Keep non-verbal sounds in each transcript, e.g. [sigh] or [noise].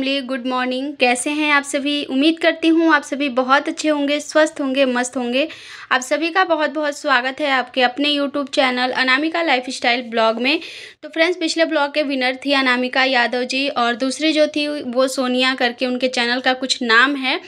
family good हूँ कैसे हैं आप सभी उम्मीद करती हूँ आप सभी बहुत अच्छे होंगे स्वस्थ होंगे मस्त होंगे आप सभी का बहुत बहुत स्वागत है आपके अपने YouTube channel Anamika lifestyle blog में तो फ्रेंड्स पिछले ब्लॉग के विनर थी अनामिका यादव जी और दूसरी जो थी वो सोनिया करके उनके चैनल का कुछ नाम है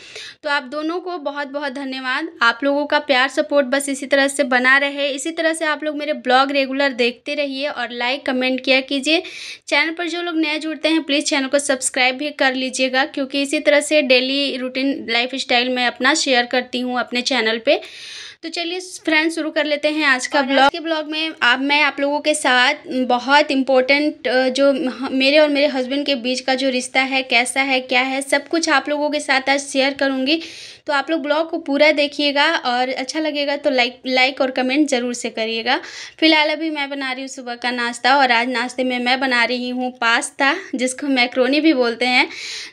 तो आप दोनों को बहुत बहुत धन्यवाद आप लोगों का प्यार सपोर्ट बस इसी तरह से बना रहे इसी तरह से आप लोग मेरे ब्लॉग रेगुलर देखते रहिए और लाइक कमेंट किया कीजिए चैनल पर जो लोग नए जुड़ते हैं प्लीज़ चैनल को सब्सक्राइब भी कर लीजिएगा क्योंकि क्योंकि इसी तरह से डेली रूटीन लाइफ स्टाइल मैं अपना शेयर करती हूँ अपने चैनल पे तो चलिए फ्रेंड्स शुरू कर लेते हैं आज का ब्लॉग के ब्लॉग में अब मैं आप लोगों के साथ बहुत इम्पोर्टेंट जो मेरे और मेरे हस्बैंड के बीच का जो रिश्ता है कैसा है क्या है सब कुछ आप लोगों के साथ आज शेयर करूँगी तो आप लोग ब्लॉग को पूरा देखिएगा और अच्छा लगेगा तो लाइक लाइक और कमेंट ज़रूर से करिएगा फिलहाल अभी मैं बना रही हूँ सुबह का नाश्ता और आज नाश्ते में मैं बना रही हूँ पास्ता जिसको मैक्रोनी भी बोलते हैं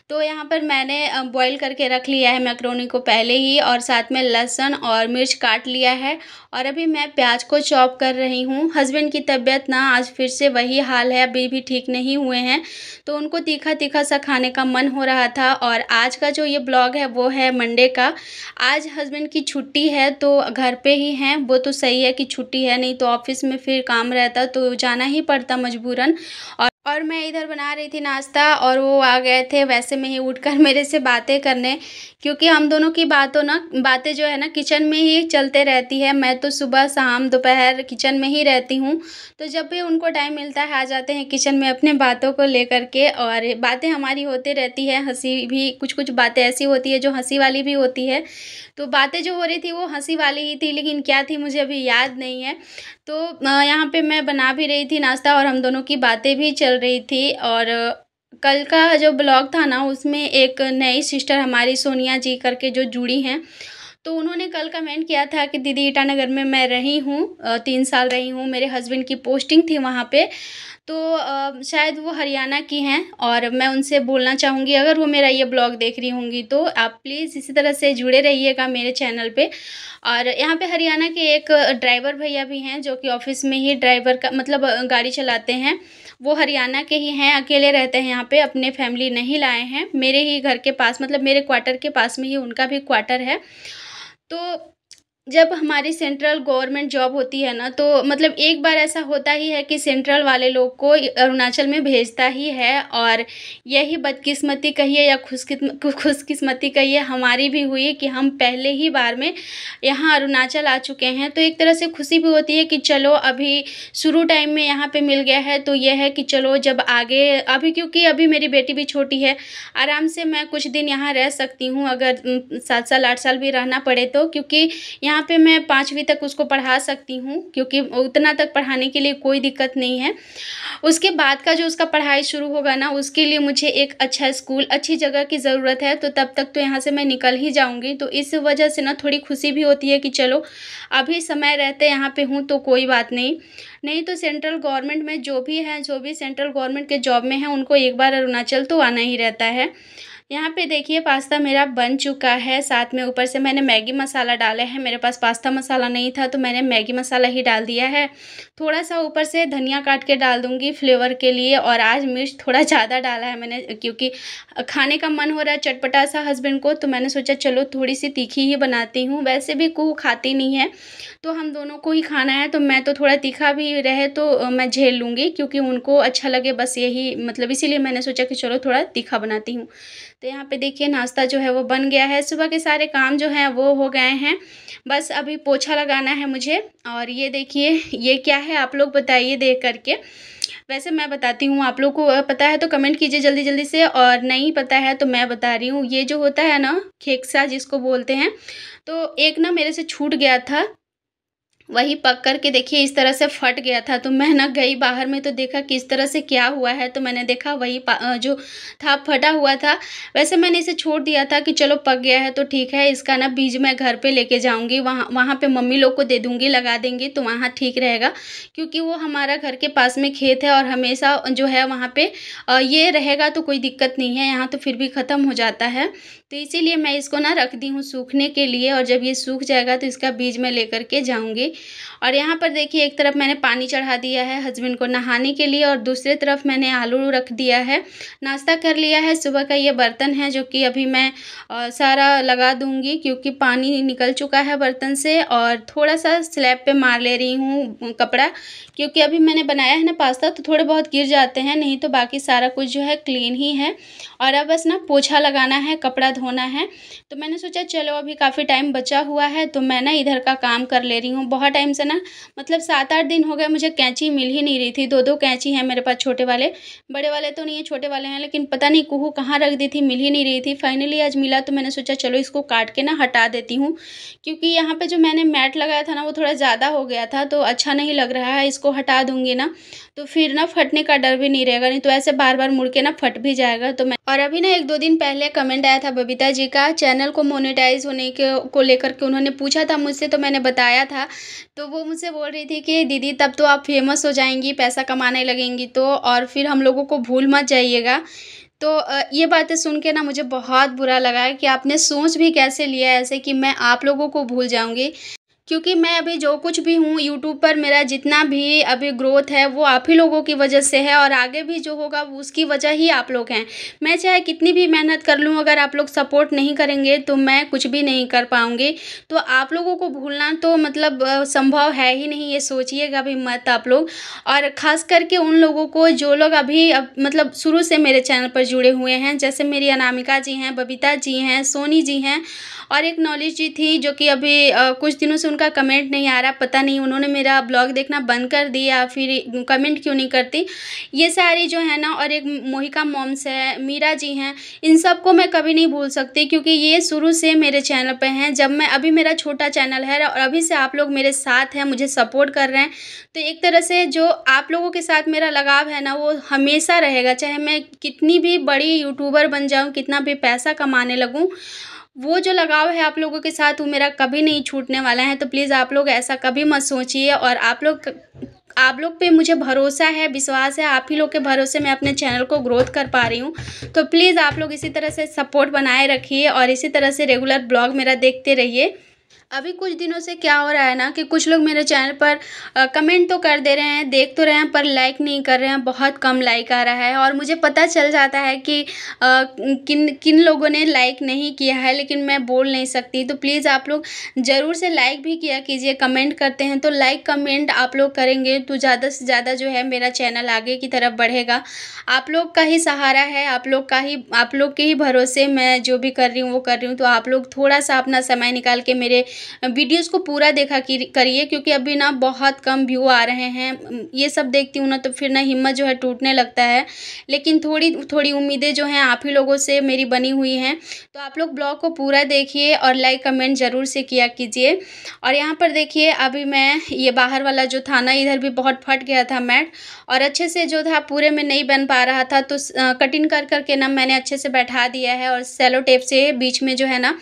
तो यहाँ पर मैंने बॉईल करके रख लिया है मैक्रोनी को पहले ही और साथ में लहसुन और मिर्च काट लिया है और अभी मैं प्याज को चॉप कर रही हूँ हस्बैंड की तबीयत ना आज फिर से वही हाल है अभी भी ठीक नहीं हुए हैं तो उनको तीखा तीखा सा खाने का मन हो रहा था और आज का जो ये ब्लॉग है वो है मंडे का का आज हस्बैंड की छुट्टी है तो घर पे ही हैं वो तो सही है कि छुट्टी है नहीं तो ऑफिस में फिर काम रहता तो जाना ही पड़ता मजबूरन और और मैं इधर बना रही थी नाश्ता और वो आ गए थे वैसे में ही उठकर [laughs] मेरे से बातें करने क्योंकि हम दोनों की बातों ना बातें जो है ना किचन में ही चलते रहती है मैं तो सुबह शाम दोपहर किचन में ही रहती हूँ तो जब भी उनको टाइम मिलता है आ जाते हैं किचन में अपने बातों को लेकर के और बातें हमारी होती रहती है हंसी भी कुछ कुछ बातें ऐसी होती है जो हंसी वाली भी होती है तो बातें जो हो रही थी वो हंसी वाली ही थी लेकिन क्या थी मुझे अभी याद नहीं है तो यहाँ पे मैं बना भी रही थी नाश्ता और हम दोनों की बातें भी चल रही थी और कल का जो ब्लॉग था ना उसमें एक नई सिस्टर हमारी सोनिया जी करके जो जुड़ी हैं तो उन्होंने कल कमेंट किया था कि दीदी ईटानगर में मैं रही हूँ तीन साल रही हूँ मेरे हस्बैंड की पोस्टिंग थी वहाँ पे तो शायद वो हरियाणा की हैं और मैं उनसे बोलना चाहूँगी अगर वो मेरा ये ब्लॉग देख रही होंगी तो आप प्लीज़ इसी तरह से जुड़े रहिएगा मेरे चैनल पे और यहाँ पे हरियाणा के एक ड्राइवर भैया भी हैं जो कि ऑफिस में ही ड्राइवर का मतलब गाड़ी चलाते हैं वो हरियाणा के ही हैं अकेले रहते हैं यहाँ पे अपने फैमिली नहीं लाए हैं मेरे ही घर के पास मतलब मेरे क्वार्टर के पास में ही उनका भी क्वार्टर है तो जब हमारी सेंट्रल गवर्नमेंट जॉब होती है ना तो मतलब एक बार ऐसा होता ही है कि सेंट्रल वाले लोग को अरुणाचल में भेजता ही है और यही बदकिस्मती कहिए या खुशकिस्मती कहिए हमारी भी हुई कि हम पहले ही बार में यहाँ अरुणाचल आ चुके हैं तो एक तरह से खुशी भी होती है कि चलो अभी शुरू टाइम में यहाँ पर मिल गया है तो यह है कि चलो जब आगे अभी क्योंकि अभी मेरी बेटी भी छोटी है आराम से मैं कुछ दिन यहाँ रह सकती हूँ अगर सात साल आठ साल भी रहना पड़े तो क्योंकि यहाँ यहाँ पे मैं पाँचवीं तक उसको पढ़ा सकती हूँ क्योंकि उतना तक पढ़ाने के लिए कोई दिक्कत नहीं है उसके बाद का जो उसका पढ़ाई शुरू होगा ना उसके लिए मुझे एक अच्छा स्कूल अच्छी जगह की ज़रूरत है तो तब तक तो यहाँ से मैं निकल ही जाऊँगी तो इस वजह से ना थोड़ी खुशी भी होती है कि चलो अभी समय रहते यहाँ पर हूँ तो कोई बात नहीं नहीं तो सेंट्रल गवर्नमेंट में जो भी हैं जो भी सेंट्रल गवर्नमेंट के जॉब में हैं उनको एक बार अरुणाचल तो आना ही रहता है यहाँ पे देखिए पास्ता मेरा बन चुका है साथ में ऊपर से मैंने मैगी मसाला डाला है मेरे पास पास्ता मसाला नहीं था तो मैंने मैगी मसाला ही डाल दिया है थोड़ा सा ऊपर से धनिया काट के डाल दूँगी फ्लेवर के लिए और आज मिर्च थोड़ा ज़्यादा डाला है मैंने क्योंकि खाने का मन हो रहा है चटपटा सा हस्बैंड को तो मैंने सोचा चलो थोड़ी सी तीखी ही बनाती हूँ वैसे भी कुह खाती नहीं है तो हम दोनों को ही खाना है तो मैं तो थोड़ा तीखा भी रहे तो मैं झेल लूँगी क्योंकि उनको अच्छा लगे बस यही मतलब इसीलिए मैंने सोचा कि चलो थोड़ा तीखा बनाती हूँ तो यहाँ पे देखिए नाश्ता जो है वो बन गया है सुबह के सारे काम जो हैं वो हो गए हैं बस अभी पोछा लगाना है मुझे और ये देखिए ये क्या है आप लोग बताइए देख करके वैसे मैं बताती हूँ आप लोग को पता है तो कमेंट कीजिए जल्दी जल्दी से और नहीं पता है तो मैं बता रही हूँ ये जो होता है ना खेक्सा जिसको बोलते हैं तो एक ना मेरे से छूट गया था वही पक कर के देखिए इस तरह से फट गया था तो मैं ना गई बाहर में तो देखा किस तरह से क्या हुआ है तो मैंने देखा वही जो था फटा हुआ था वैसे मैंने इसे छोड़ दिया था कि चलो पक गया है तो ठीक है इसका ना बीज मैं घर पे लेके जाऊंगी वहाँ वहाँ पे मम्मी लोग को दे दूंगी लगा देंगी तो वहाँ ठीक रहेगा क्योंकि वो हमारा घर के पास में खेत है और हमेशा जो है वहाँ पर ये रहेगा तो कोई दिक्कत नहीं है यहाँ तो फिर भी ख़त्म हो जाता है तो इसीलिए मैं इसको ना रख दी हूँ सूखने के लिए और जब ये सूख जाएगा तो इसका बीज मैं लेकर के जाऊँगी और यहाँ पर देखिए एक तरफ मैंने पानी चढ़ा दिया है हस्बैंड को नहाने के लिए और दूसरे तरफ मैंने आलू रख दिया है नाश्ता कर लिया है सुबह का ये बर्तन है जो कि अभी मैं सारा लगा दूँगी क्योंकि पानी निकल चुका है बर्तन से और थोड़ा सा स्लैब पर मार ले रही हूँ कपड़ा क्योंकि अभी मैंने बनाया है ना पास्ता तो थोड़े बहुत गिर जाते हैं नहीं तो बाकी सारा कुछ जो है क्लीन ही है और अब बस ना पोछा लगाना है कपड़ा धोना है तो मैंने सोचा चलो अभी काफ़ी टाइम बचा हुआ है तो मैं ना इधर का काम कर ले रही हूँ बहुत लंबा टाइम से ना मतलब सात आठ दिन हो गए मुझे कैंची मिल ही नहीं रही थी दो दो कैंची है मेरे पास छोटे वाले बड़े वाले तो नहीं है छोटे वाले हैं लेकिन पता नहीं कुहू कहाँ रख दी थी मिल ही नहीं रही थी फाइनली आज मिला तो मैंने सोचा चलो इसको काट के ना हटा देती हूँ क्योंकि यहाँ पर जो मैंने मैट लगाया था ना वो थोड़ा ज़्यादा हो गया था तो अच्छा नहीं लग रहा है इसको हटा दूँगी ना तो फिर ना फटने का डर भी नहीं रहेगा नहीं तो ऐसे बार बार मुड़ के ना फट भी जाएगा तो मैं और अभी ना एक दो दिन पहले कमेंट आया था बबीता जी का चैनल को मोनेटाइज होने के को लेकर के उन्होंने पूछा था मुझसे तो मैंने बताया था तो वो मुझसे बोल रही थी कि दीदी तब तो आप फेमस हो जाएंगी पैसा कमाने लगेंगी तो और फिर हम लोगों को भूल मत जाइएगा तो ये बातें सुन के ना मुझे बहुत बुरा लगा कि आपने सोच भी कैसे लिया ऐसे कि मैं आप लोगों को भूल जाऊँगी क्योंकि मैं अभी जो कुछ भी हूँ यूट्यूब पर मेरा जितना भी अभी ग्रोथ है वो आप ही लोगों की वजह से है और आगे भी जो होगा उसकी वजह ही आप लोग हैं मैं चाहे कितनी भी मेहनत कर लूँ अगर आप लोग सपोर्ट नहीं करेंगे तो मैं कुछ भी नहीं कर पाऊँगी तो आप लोगों को भूलना तो मतलब संभव है ही नहीं ये सोचिएगा भी मत आप लोग और ख़ास करके उन लोगों को जो लोग अभी अब, मतलब शुरू से मेरे चैनल पर जुड़े हुए हैं जैसे मेरी अनामिका जी हैं बबीता जी हैं सोनी जी हैं और एक नॉलेज जी थी जो कि अभी कुछ दिनों से उन उनका कमेंट नहीं आ रहा पता नहीं उन्होंने मेरा ब्लॉग देखना बंद कर दिया फिर कमेंट क्यों नहीं करती ये सारी जो है ना और एक मोहिका मॉम्स है मीरा जी हैं इन सबको मैं कभी नहीं भूल सकती क्योंकि ये शुरू से मेरे चैनल पर हैं जब मैं अभी मेरा छोटा चैनल है और अभी से आप लोग मेरे साथ हैं मुझे सपोर्ट कर रहे हैं तो एक तरह से जो आप लोगों के साथ मेरा लगाव है ना वो हमेशा रहेगा चाहे मैं कितनी भी बड़ी यूट्यूबर बन जाऊँ कितना भी पैसा कमाने लगूँ वो जो लगाव है आप लोगों के साथ वो मेरा कभी नहीं छूटने वाला है तो प्लीज़ आप लोग ऐसा कभी मत सोचिए और आप लोग आप लोग पे मुझे भरोसा है विश्वास है आप ही लोग के भरोसे मैं अपने चैनल को ग्रोथ कर पा रही हूँ तो प्लीज़ आप लोग इसी तरह से सपोर्ट बनाए रखिए और इसी तरह से रेगुलर ब्लॉग मेरा देखते रहिए अभी कुछ दिनों से क्या हो रहा है ना कि कुछ लोग मेरे चैनल पर कमेंट तो कर दे रहे हैं देख तो रहे हैं पर लाइक नहीं कर रहे हैं बहुत कम लाइक आ रहा है और मुझे पता चल जाता है कि आ, किन किन लोगों ने लाइक नहीं किया है लेकिन मैं बोल नहीं सकती तो प्लीज़ आप लोग ज़रूर से लाइक भी किया कीजिए कमेंट करते हैं तो लाइक कमेंट आप लोग करेंगे तो ज़्यादा से ज़्यादा जो है मेरा चैनल आगे की तरफ बढ़ेगा आप लोग का ही सहारा है आप लोग का ही आप लोग के ही भरोसे मैं जो भी कर रही हूँ वो कर रही हूँ तो आप लोग थोड़ा सा अपना समय निकाल के मेरे वीडियोज़ को पूरा देखा करिए क्योंकि अभी ना बहुत कम व्यू आ रहे हैं ये सब देखती हूँ ना तो फिर ना हिम्मत जो है टूटने लगता है लेकिन थोड़ी थोड़ी उम्मीदें जो हैं आप ही लोगों से मेरी बनी हुई हैं तो आप लोग ब्लॉग को पूरा देखिए और लाइक कमेंट ज़रूर से किया कीजिए और यहाँ पर देखिए अभी मैं ये बाहर वाला जो था ना इधर भी बहुत फट गया था मैट और अच्छे से जो था पूरे में नहीं बन पा रहा था तो इन कर करके ना मैंने अच्छे से बैठा दिया है और सेलो टेप से बीच में जो है ना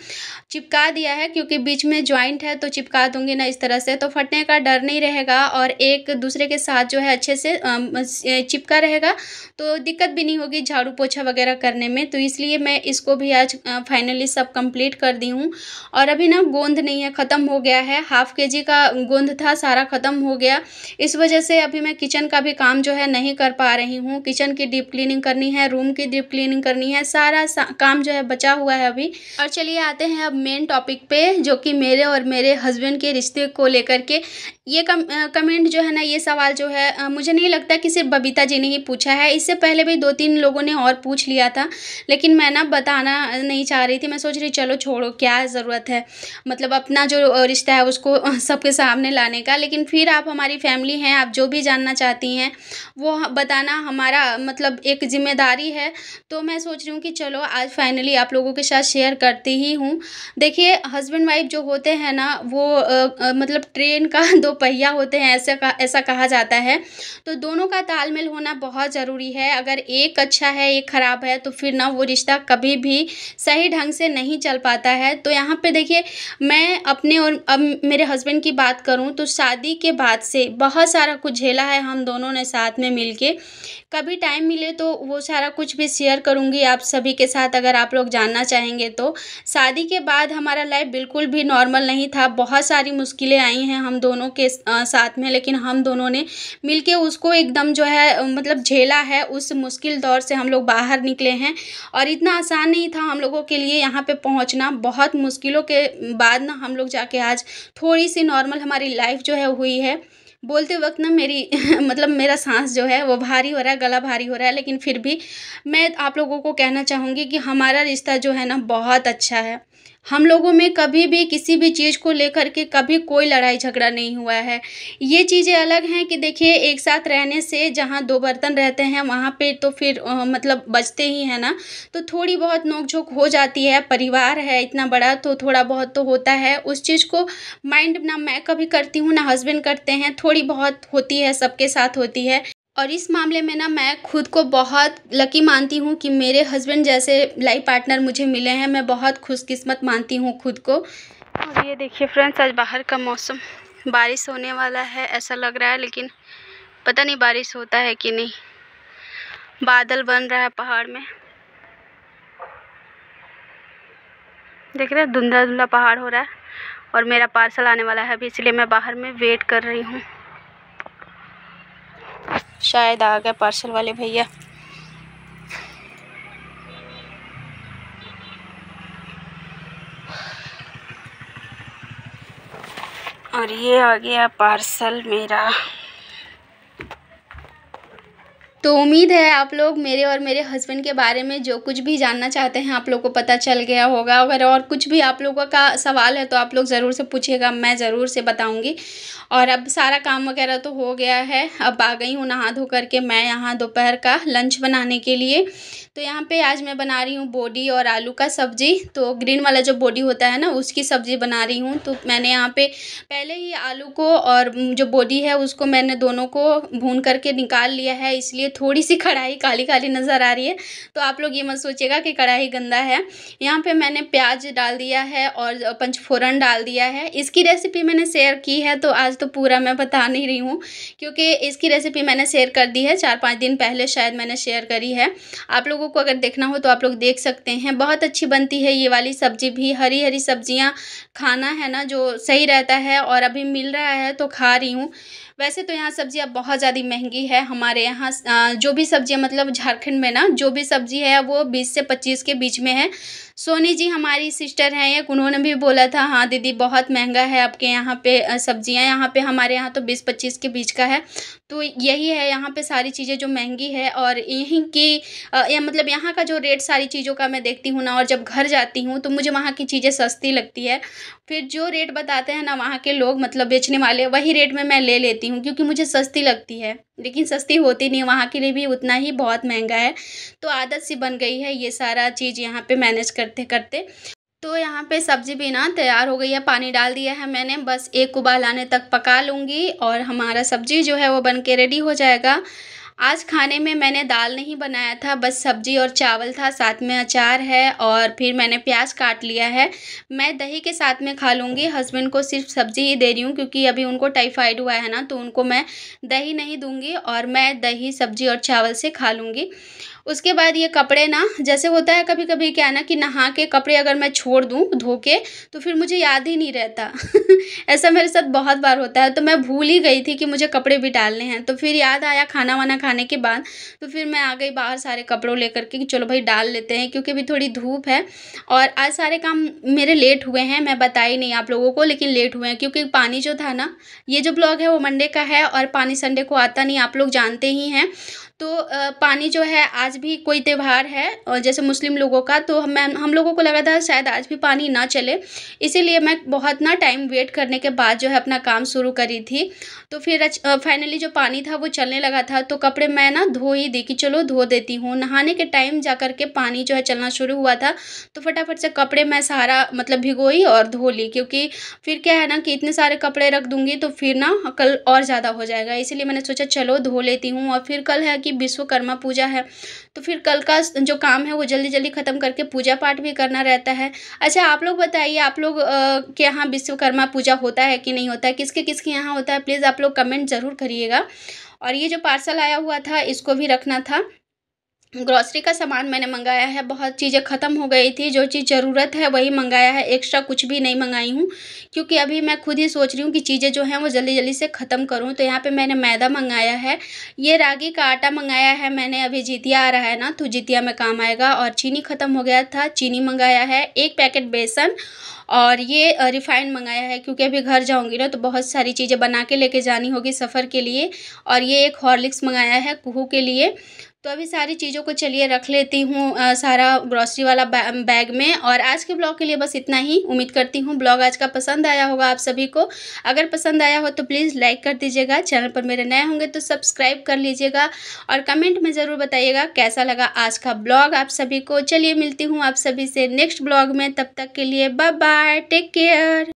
चिपका दिया है क्योंकि बीच में ज्वाइंट है तो चिपका दूंगी ना इस तरह से तो फटने का डर नहीं रहेगा और एक दूसरे के साथ जो है अच्छे से चिपका रहेगा तो दिक्कत भी नहीं होगी झाड़ू पोछा वगैरह करने में तो इसलिए मैं इसको भी आज फाइनली सब कंप्लीट कर दी हूँ और अभी ना गोंद नहीं है ख़त्म हो गया है हाफ़ के जी का गोंद था सारा ख़त्म हो गया इस वजह से अभी मैं किचन का भी काम जो है नहीं कर पा रही हूँ किचन की डीप क्लीनिंग करनी है रूम की डीप क्लीनिंग करनी है सारा सा, काम जो है बचा हुआ है अभी और चलिए आते हैं अब मेन टॉपिक पे जो कि मेरे मेरे और मेरे हस्बैंड के रिश्ते को लेकर के ये कम कमेंट जो है ना ये सवाल जो है मुझे नहीं लगता कि सिर्फ बबीता जी ने ही पूछा है इससे पहले भी दो तीन लोगों ने और पूछ लिया था लेकिन मैं ना बताना नहीं चाह रही थी मैं सोच रही चलो छोड़ो क्या ज़रूरत है मतलब अपना जो रिश्ता है उसको [laughs] सबके सामने लाने का लेकिन फिर आप हमारी फैमिली हैं आप जो भी जानना चाहती हैं वो बताना हमारा मतलब एक जिम्मेदारी है तो मैं सोच रही हूँ कि चलो आज फाइनली आप लोगों के साथ शेयर करती ही हूँ देखिए हस्बैंड वाइफ जो होते होते हैं ना वो मतलब ट्रेन का [laughs] दो पहिया होते हैं ऐसे का ऐसा कहा जाता है तो दोनों का तालमेल होना बहुत ज़रूरी है अगर एक अच्छा है एक ख़राब है तो फिर ना वो रिश्ता कभी भी सही ढंग से नहीं चल पाता है तो यहाँ पे देखिए मैं अपने और अब मेरे हस्बैंड की बात करूँ तो शादी के बाद से बहुत सारा कुछ झेला है हम दोनों ने साथ में मिल कभी टाइम मिले तो वो सारा कुछ भी शेयर करूँगी आप सभी के साथ अगर आप लोग जानना चाहेंगे तो शादी के बाद हमारा लाइफ बिल्कुल भी नॉर्मल पॉसिबल नहीं था बहुत सारी मुश्किलें आई हैं हम दोनों के साथ में लेकिन हम दोनों ने मिल के उसको एकदम जो है मतलब झेला है उस मुश्किल दौर से हम लोग बाहर निकले हैं और इतना आसान नहीं था हम लोगों के लिए यहाँ पे पहुँचना बहुत मुश्किलों के बाद ना हम लोग जाके आज थोड़ी सी नॉर्मल हमारी लाइफ जो है हुई है बोलते वक्त ना मेरी [laughs] मतलब मेरा सांस जो है वो भारी हो रहा है गला भारी हो रहा है लेकिन फिर भी मैं आप लोगों को कहना चाहूँगी कि हमारा रिश्ता जो है ना बहुत अच्छा है हम लोगों में कभी भी किसी भी चीज़ को लेकर के कभी कोई लड़ाई झगड़ा नहीं हुआ है ये चीज़ें अलग हैं कि देखिए एक साथ रहने से जहाँ दो बर्तन रहते हैं वहाँ पे तो फिर मतलब बचते ही हैं ना तो थोड़ी बहुत नोक झोंक हो जाती है परिवार है इतना बड़ा तो थोड़ा बहुत तो होता है उस चीज़ को माइंड ना मैं कभी करती हूँ ना हस्बैंड करते हैं थोड़ी बहुत होती है सबके साथ होती है और इस मामले में ना मैं खुद को बहुत लकी मानती हूँ कि मेरे हस्बैंड जैसे लाइफ पार्टनर मुझे मिले हैं मैं बहुत खुशकिस्मत मानती हूँ खुद को और ये देखिए फ्रेंड्स आज बाहर का मौसम बारिश होने वाला है ऐसा लग रहा है लेकिन पता नहीं बारिश होता है कि नहीं बादल बन रहा है पहाड़ में देख रहे हैं धुंधला धुंधला पहाड़ हो रहा है और मेरा पार्सल आने वाला है अभी इसलिए मैं बाहर में वेट कर रही हूँ शायद आ गए पार्सल वाले भैया और ये आ गया पार्सल मेरा तो उम्मीद है आप लोग मेरे और मेरे हस्बैंड के बारे में जो कुछ भी जानना चाहते हैं आप लोग को पता चल गया होगा अगर और कुछ भी आप लोगों का सवाल है तो आप लोग ज़रूर से पूछिएगा मैं ज़रूर से बताऊंगी और अब सारा काम वगैरह तो हो गया है अब आ गई हूँ नहा धो करके मैं यहाँ दोपहर का लंच बनाने के लिए तो यहाँ पर आज मैं बना रही हूँ बोडी और आलू का सब्जी तो ग्रीन वाला जो बोडी होता है ना उसकी सब्ज़ी बना रही हूँ तो मैंने यहाँ पर पहले ही आलू को और जो बोडी है उसको मैंने दोनों को भून करके निकाल लिया है इसलिए है थोड़ी सी कढ़ाई काली काली नज़र आ रही है तो आप लोग ये मत सोचिएगा कि कढ़ाई गंदा है यहाँ पे मैंने प्याज डाल दिया है और पंचफोरन डाल दिया है इसकी रेसिपी मैंने शेयर की है तो आज तो पूरा मैं बता नहीं रही हूँ क्योंकि इसकी रेसिपी मैंने शेयर कर दी है चार पाँच दिन पहले शायद मैंने शेयर करी है आप लोगों को अगर देखना हो तो आप लोग देख सकते हैं बहुत अच्छी बनती है ये वाली सब्ज़ी भी हरी हरी सब्ज़ियाँ खाना है ना जो सही रहता है और अभी मिल रहा है तो खा रही हूँ वैसे तो यहाँ सब्जियाँ बहुत ज़्यादा महंगी है हमारे यहाँ जो भी सब्जियाँ मतलब झारखंड में ना जो भी सब्जी है वो बीस से पच्चीस के बीच में है सोनी जी हमारी सिस्टर हैं एक उन्होंने भी बोला था हाँ दीदी बहुत महंगा है आपके यहाँ पे सब्जियाँ यहाँ पे हमारे यहाँ तो बीस पच्चीस के बीच का है तो यही है यहाँ पे सारी चीज़ें जो महंगी है और यहीं की या मतलब यहाँ का जो रेट सारी चीज़ों का मैं देखती हूँ ना और जब घर जाती हूँ तो मुझे वहाँ की चीज़ें सस्ती लगती है फिर जो रेट बताते हैं ना वहाँ के लोग मतलब बेचने वाले वही रेट में मैं ले लेती हूँ क्योंकि मुझे सस्ती लगती है लेकिन सस्ती होती नहीं वहाँ के लिए भी उतना ही बहुत महंगा है तो आदत सी बन गई है ये सारा चीज़ यहाँ पे मैनेज करते करते तो यहाँ पे सब्ज़ी भी ना तैयार हो गई है पानी डाल दिया है मैंने बस एक उबाल आने तक पका लूँगी और हमारा सब्ज़ी जो है वो बन के रेडी हो जाएगा आज खाने में मैंने दाल नहीं बनाया था बस सब्जी और चावल था साथ में अचार है और फिर मैंने प्याज काट लिया है मैं दही के साथ में खा लूँगी हस्बैंड को सिर्फ सब्जी ही दे रही हूँ क्योंकि अभी उनको टाइफाइड हुआ है ना तो उनको मैं दही नहीं दूँगी और मैं दही सब्जी और चावल से खा लूँगी उसके बाद ये कपड़े ना जैसे होता है कभी कभी क्या ना कि नहा के कपड़े अगर मैं छोड़ दूँ धो के तो फिर मुझे याद ही नहीं रहता [laughs] ऐसा मेरे साथ बहुत बार होता है तो मैं भूल ही गई थी कि मुझे कपड़े भी डालने हैं तो फिर याद आया खाना वाना खाने के बाद तो फिर मैं आ गई बाहर सारे कपड़ों लेकर के कि चलो भाई डाल लेते हैं क्योंकि अभी थोड़ी धूप है और आज सारे काम मेरे लेट हुए हैं मैं ही नहीं आप लोगों को लेकिन लेट हुए हैं क्योंकि पानी जो था ना ये जो ब्लॉग है वो मंडे का है और पानी संडे को आता नहीं आप लोग जानते ही हैं तो पानी जो है आज भी कोई त्यौहार है और जैसे मुस्लिम लोगों का तो मैं हम लोगों को लगा था शायद आज भी पानी ना चले इसीलिए मैं बहुत ना टाइम वेट करने के बाद जो है अपना काम शुरू करी थी तो फिर फाइनली जो पानी था वो चलने लगा था तो कपड़े मैं ना धो ही दी कि चलो धो देती हूँ नहाने के टाइम जा कर के पानी जो है चलना शुरू हुआ था तो फटाफट से कपड़े मैं सारा मतलब भिगोई और धो ली क्योंकि फिर क्या है ना कि इतने सारे कपड़े रख दूँगी तो फिर ना कल और ज़्यादा हो जाएगा इसीलिए मैंने सोचा चलो धो लेती हूँ और फिर कल है कि कि विश्वकर्मा पूजा है तो फिर कल का जो काम है वो जल्दी जल्दी ख़त्म करके पूजा पाठ भी करना रहता है अच्छा आप लोग बताइए आप लोग के यहाँ विश्वकर्मा पूजा होता है कि नहीं होता है किसके किसके यहाँ होता है प्लीज़ आप लोग कमेंट ज़रूर करिएगा और ये जो पार्सल आया हुआ था इसको भी रखना था ग्रॉसरी का सामान मैंने मंगाया है बहुत चीज़ें ख़त्म हो गई थी जो चीज़ ज़रूरत है वही मंगाया है एक्स्ट्रा कुछ भी नहीं मंगाई हूँ क्योंकि अभी मैं खुद ही सोच रही हूँ कि चीज़ें जो हैं वो जल्दी जल्दी से ख़त्म करूँ तो यहाँ पे मैंने मैदा मंगाया है ये रागी का आटा मंगाया है मैंने अभी जीतिया आ रहा है ना तो जीतिया में काम आएगा और चीनी ख़त्म हो गया था चीनी मंगाया है एक पैकेट बेसन और ये रिफ़ाइंड मंगाया है क्योंकि अभी घर जाऊँगी ना तो बहुत सारी चीज़ें बना के लेके जानी होगी सफ़र के लिए और ये एक हॉर्लिक्स मंगाया है कुहू के लिए तो अभी सारी चीज़ों को चलिए रख लेती हूँ सारा ग्रॉसरी वाला बै, बैग में और आज के ब्लॉग के लिए बस इतना ही उम्मीद करती हूँ ब्लॉग आज का पसंद आया होगा आप सभी को अगर पसंद आया हो तो प्लीज़ लाइक कर दीजिएगा चैनल पर मेरे नए होंगे तो सब्सक्राइब कर लीजिएगा और कमेंट में ज़रूर बताइएगा कैसा लगा आज का ब्लॉग आप सभी को चलिए मिलती हूँ आप सभी से नेक्स्ट ब्लॉग में तब तक के लिए बाय बाय टेक केयर